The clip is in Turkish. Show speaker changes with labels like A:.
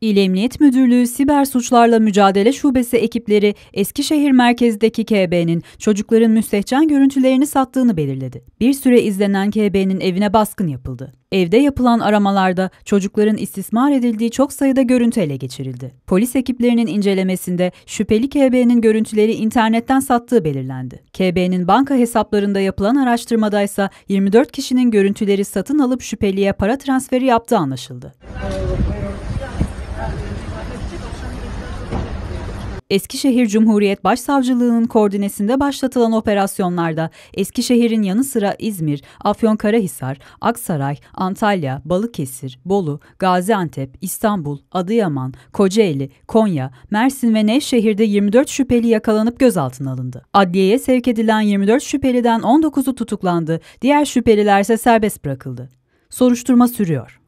A: İl Emniyet Müdürlüğü Siber Suçlarla Mücadele Şubesi ekipleri Eskişehir merkezdeki KB'nin çocukların müstehcen görüntülerini sattığını belirledi. Bir süre izlenen KB'nin evine baskın yapıldı. Evde yapılan aramalarda çocukların istismar edildiği çok sayıda görüntü ele geçirildi. Polis ekiplerinin incelemesinde şüpheli KB'nin görüntüleri internetten sattığı belirlendi. KB'nin banka hesaplarında yapılan araştırmada ise 24 kişinin görüntüleri satın alıp şüpheliye para transferi yaptığı anlaşıldı. Eskişehir Cumhuriyet Başsavcılığı'nın koordinesinde başlatılan operasyonlarda Eskişehir'in yanı sıra İzmir, Afyonkarahisar, Aksaray, Antalya, Balıkesir, Bolu, Gaziantep, İstanbul, Adıyaman, Kocaeli, Konya, Mersin ve Nevşehir'de 24 şüpheli yakalanıp gözaltına alındı. Adliyeye sevk edilen 24 şüpheliden 19'u tutuklandı, diğer şüpheliler ise serbest bırakıldı. Soruşturma sürüyor.